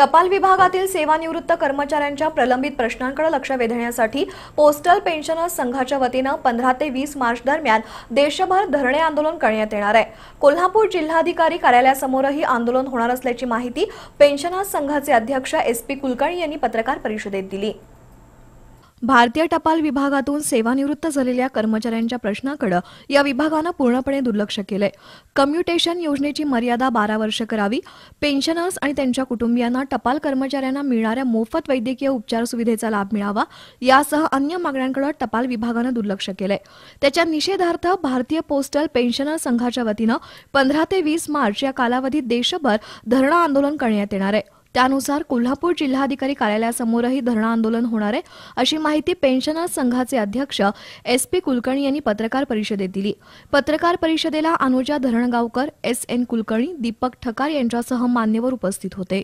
टपाल विभागातील सेवानिवृत्त कर्मचाऱ्यांच्या प्रलंबित प्रश्नांकडे लक्ष वेधण्यासाठी पोस्टल पेन्शनर्स संघाच्या वतीनं पंधरा ते वीस मार्च दरम्यान देशभर धरणे आंदोलन करण्यात येणार आहे कोल्हापूर जिल्हाधिकारी कार्यालयासमोरही आंदोलन होणार असल्याची माहिती पेन्शनर्स संघाचे अध्यक्ष एस पी कुलकर्णी यांनी पत्रकार परिषदेत दिली भारतीय टपाल विभागातून सेवानिवृत्त झालेल्या कर्मचाऱ्यांच्या प्रश्नाकडे या विभागानं पूर्णपणे दुर्लक्ष केलंय कम्युटेशन योजनेची मर्यादा बारा वर्ष करावी पेन्शनर्स आणि त्यांच्या कुटुंबियांना टपाल कर्मचाऱ्यांना मिळणाऱ्या मोफत वैद्यकीय उपचार सुविधेचा लाभ मिळावा यासह अन्य मागण्यांकडे टपाल विभागानं दुर्लक्ष केलंय त्याच्या निषेधार्थ भारतीय पोस्टल पेन्शनर संघाच्या वतीनं पंधरा ते वीस मार्च या कालावधीत देशभर धरणं आंदोलन करण्यात येणार आहे त्यानुसार कोल्हापूर जिल्हाधिकारी कार्यालयासमोरही धरणं आंदोलन होणार आहे अशी माहिती पेन्शनर्स संघाचे अध्यक्ष एस पी कुलकर्णी यांनी पत्रकार परिषदेत दिली पत्रकार परिषदेला अनुजा धरणगावकर एस एन कुलकर्णी दीपक ठकार यांच्यासह मान्यवर उपस्थित होते